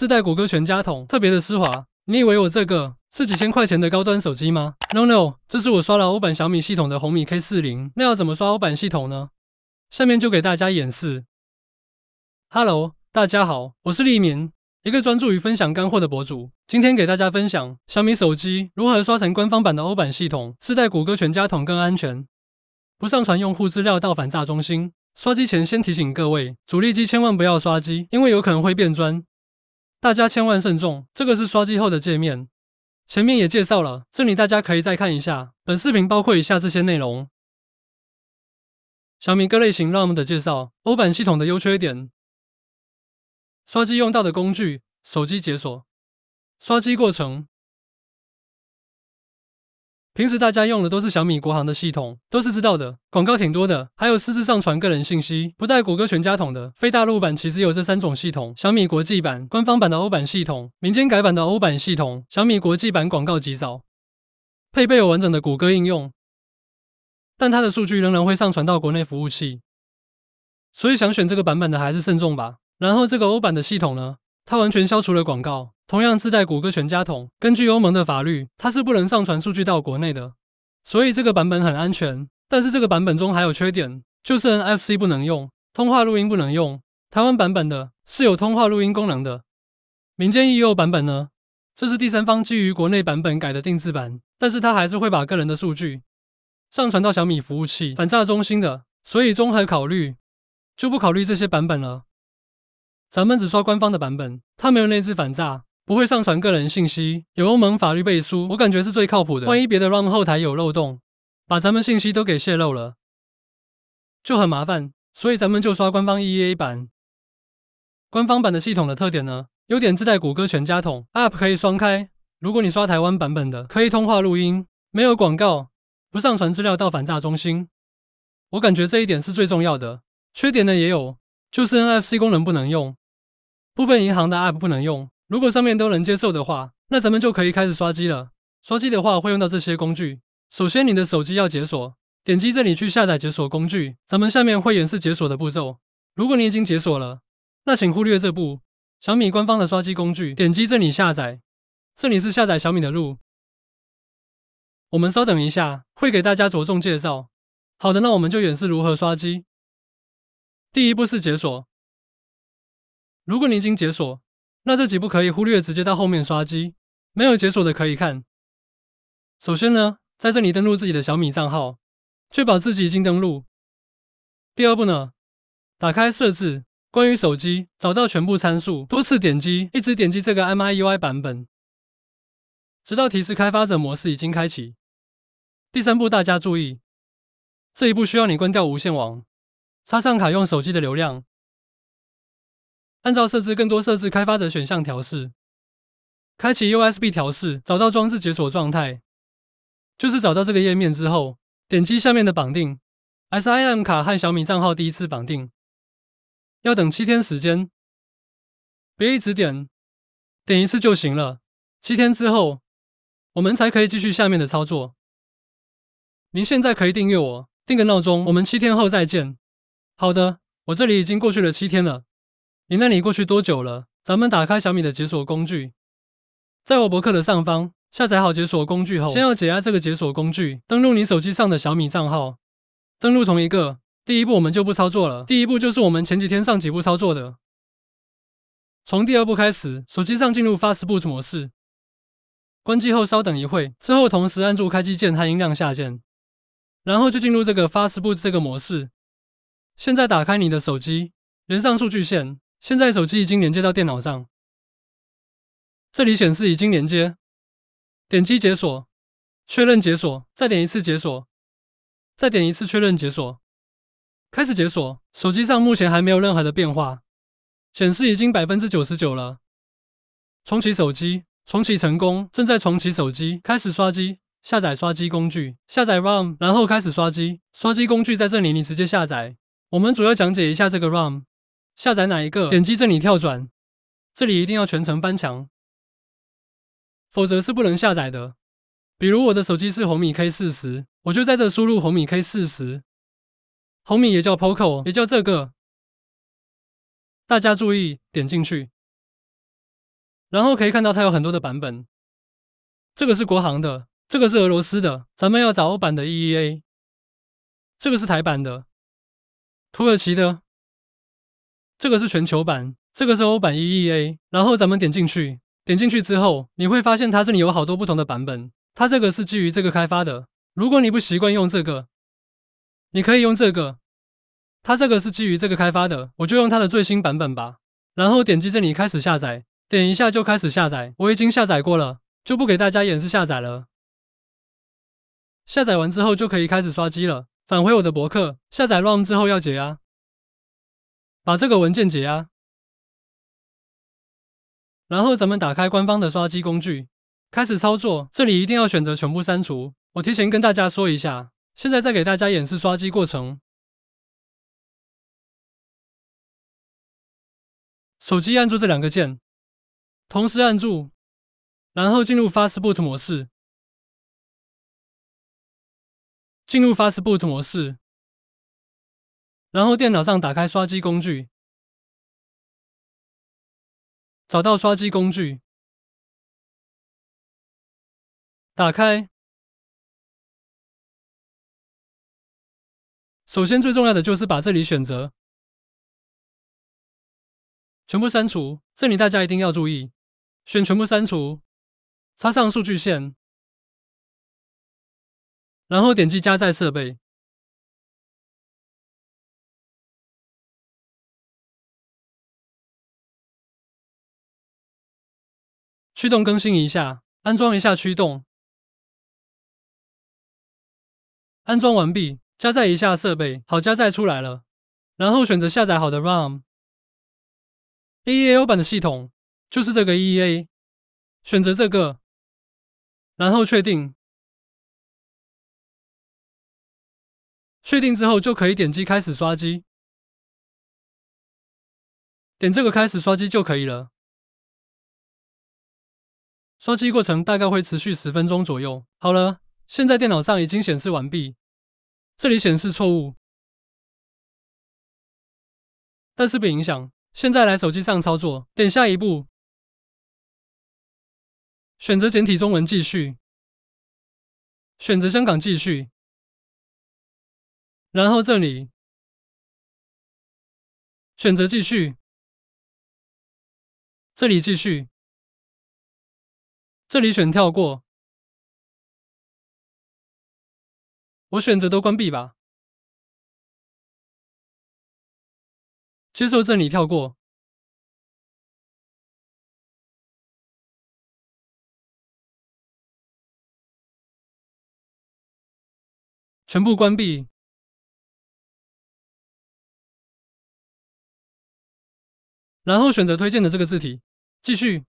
自带谷歌全家桶，特别的丝滑。你以为我这个是几千块钱的高端手机吗？No No，这是我刷了欧版小米系统的红米 K 四零。那要怎么刷欧版系统呢？下面就给大家演示。Hello，大家好，我是立民，一个专注于分享干货的博主。今天给大家分享小米手机如何刷成官方版的欧版系统。自带谷歌全家桶更安全，不上传用户资料到反诈中心。刷机前先提醒各位，主力机千万不要刷机，因为有可能会变砖。大家千万慎重，这个是刷机后的界面。前面也介绍了，这里大家可以再看一下。本视频包括以下这些内容：小米各类型 ROM 的介绍、欧版系统的优缺点、刷机用到的工具、手机解锁、刷机过程。平时大家用的都是小米国行的系统，都是知道的，广告挺多的，还有私自上传个人信息。不带谷歌全家桶的非大陆版其实有这三种系统：小米国际版、官方版的欧版系统、民间改版的欧版系统。小米国际版广告极少，配备有完整的谷歌应用，但它的数据仍然会上传到国内服务器，所以想选这个版本的还是慎重吧。然后这个欧版的系统呢，它完全消除了广告。同样自带谷歌全家桶，根据欧盟的法律，它是不能上传数据到国内的，所以这个版本很安全。但是这个版本中还有缺点，就是 NFC 不能用，通话录音不能用。台湾版本的是有通话录音功能的。民间 EU 版本呢？这是第三方基于国内版本改的定制版，但是它还是会把个人的数据上传到小米服务器反诈中心的。所以综合考虑，就不考虑这些版本了。咱们只刷官方的版本，它没有内置反诈。不会上传个人信息，有欧盟法律背书，我感觉是最靠谱的。万一别的 ROM 后台有漏洞，把咱们信息都给泄露了，就很麻烦。所以咱们就刷官方 E A 版。官方版的系统的特点呢，优点自带谷歌全家桶 App 可以双开。如果你刷台湾版本的，可以通话录音，没有广告，不上传资料到反诈中心。我感觉这一点是最重要的。缺点呢也有，就是 NFC 功能不能用，部分银行的 App 不能用。如果上面都能接受的话，那咱们就可以开始刷机了。刷机的话会用到这些工具。首先，你的手机要解锁，点击这里去下载解锁工具。咱们下面会演示解锁的步骤。如果你已经解锁了，那请忽略这步。小米官方的刷机工具，点击这里下载。这里是下载小米的路。我们稍等一下，会给大家着重介绍。好的，那我们就演示如何刷机。第一步是解锁。如果你已经解锁，那这几步可以忽略，直接到后面刷机。没有解锁的可以看。首先呢，在这里登录自己的小米账号，确保自己已经登录。第二步呢，打开设置，关于手机，找到全部参数，多次点击，一直点击这个 MIUI 版本，直到提示开发者模式已经开启。第三步，大家注意，这一步需要你关掉无线网，插上卡，用手机的流量。按照设置，更多设置，开发者选项，调试，开启 USB 调试，找到装置解锁状态，就是找到这个页面之后，点击下面的绑定 SIM 卡和小米账号第一次绑定，要等七天时间，别一直点，点一次就行了。七天之后，我们才可以继续下面的操作。您现在可以订阅我，定个闹钟，我们七天后再见。好的，我这里已经过去了七天了。你那里过去多久了？咱们打开小米的解锁工具，在我博客的上方下载好解锁工具后，先要解压这个解锁工具。登录你手机上的小米账号，登录同一个。第一步我们就不操作了，第一步就是我们前几天上几步操作的。从第二步开始，手机上进入 Fast Boot 模式，关机后稍等一会，之后同时按住开机键和音量下键，然后就进入这个 Fast Boot 这个模式。现在打开你的手机，连上数据线。现在手机已经连接到电脑上，这里显示已经连接。点击解锁，确认解锁，再点一次解锁，再点一次确认解锁。开始解锁，手机上目前还没有任何的变化，显示已经百分之九十九了。重启手机，重启成功，正在重启手机，开始刷机，下载刷机工具，下载 ROM，然后开始刷机。刷机工具在这里，你直接下载。我们主要讲解一下这个 ROM。下载哪一个？点击这里跳转，这里一定要全程翻墙，否则是不能下载的。比如我的手机是红米 K 四十，我就在这输入红米 K 四十，红米也叫 Poco，也叫这个。大家注意点进去，然后可以看到它有很多的版本，这个是国行的，这个是俄罗斯的，咱们要找欧版的 E E A，这个是台版的，土耳其的。这个是全球版，这个是欧版 EEA。然后咱们点进去，点进去之后，你会发现它这里有好多不同的版本。它这个是基于这个开发的。如果你不习惯用这个，你可以用这个。它这个是基于这个开发的，我就用它的最新版本吧。然后点击这里开始下载，点一下就开始下载。我已经下载过了，就不给大家演示下载了。下载完之后就可以开始刷机了。返回我的博客，下载 ROM 之后要解压。把这个文件解压，然后咱们打开官方的刷机工具，开始操作。这里一定要选择全部删除。我提前跟大家说一下，现在再给大家演示刷机过程。手机按住这两个键，同时按住，然后进入 Fastboot 模式。进入 Fastboot 模式。然后电脑上打开刷机工具，找到刷机工具，打开。首先最重要的就是把这里选择全部删除，这里大家一定要注意，选全部删除，插上数据线，然后点击加载设备。驱动更新一下，安装一下驱动，安装完毕，加载一下设备，好加载出来了。然后选择下载好的 ROM，AEL 版的系统就是这个 EEA，选择这个，然后确定，确定之后就可以点击开始刷机，点这个开始刷机就可以了。刷机过程大概会持续十分钟左右。好了，现在电脑上已经显示完毕，这里显示错误，但是不影响。现在来手机上操作，点下一步，选择简体中文继续，选择香港继续，然后这里选择继续，这里继续。这里选跳过，我选择都关闭吧。接受这里跳过，全部关闭，然后选择推荐的这个字体，继续。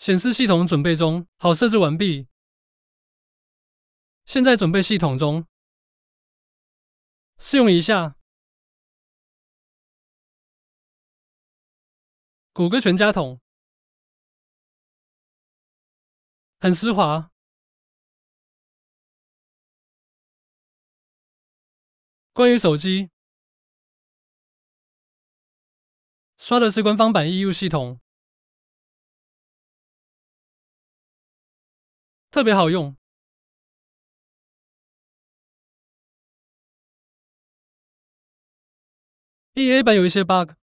显示系统准备中，好，设置完毕。现在准备系统中，试用一下谷歌全家桶，很丝滑。关于手机，刷的是官方版 e U 系统。特别好用，EA 版有一些 bug，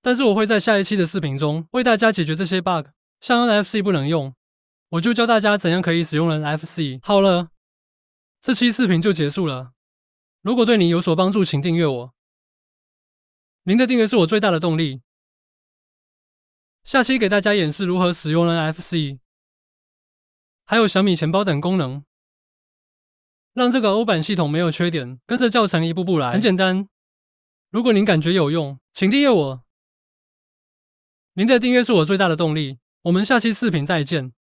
但是我会在下一期的视频中为大家解决这些 bug，像 NFC 不能用，我就教大家怎样可以使用 NFC。好了，这期视频就结束了。如果对你有所帮助，请订阅我，您的订阅是我最大的动力。下期给大家演示如何使用 NFC。还有小米钱包等功能，让这个欧版系统没有缺点。跟着教程一步步来，很简单。如果您感觉有用，请订阅我。您的订阅是我最大的动力。我们下期视频再见。